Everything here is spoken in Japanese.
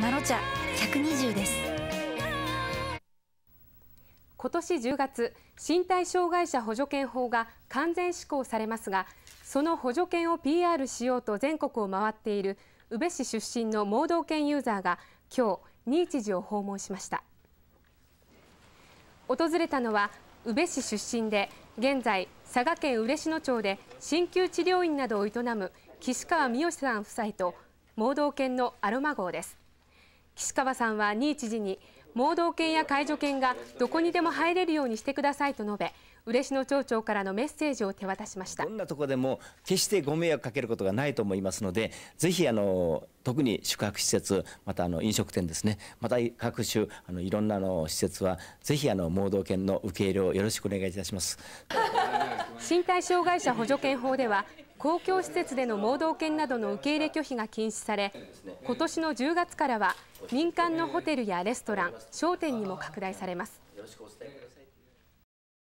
マロ茶120です今年10月身体障害者補助犬法が完全施行されますがその補助犬を PR しようと全国を回っている宇部市出身の盲導犬ユーザーが今日新知事を訪問しました訪れたのは宇部市出身で現在佐賀県嬉野町で鍼灸治療院などを営む岸川美好さん夫妻と盲導犬のアロマ号です岸川さんは新知事に盲導犬や介助犬がどこにでも入れるようにしてくださいと述べ嬉野町長からのメッセージを手渡しましたどんなとこでも決してご迷惑かけることがないと思いますのでぜひあの特に宿泊施設またあの飲食店ですねまた各種あのいろんなの施設はぜひあの盲導犬の受け入れをよろしくお願いいたします 身体障害者補助犬法では公共施設での盲導犬などの受け入れ拒否が禁止され今年の10月からは民間のホテルやレストラン商店にも拡大されます。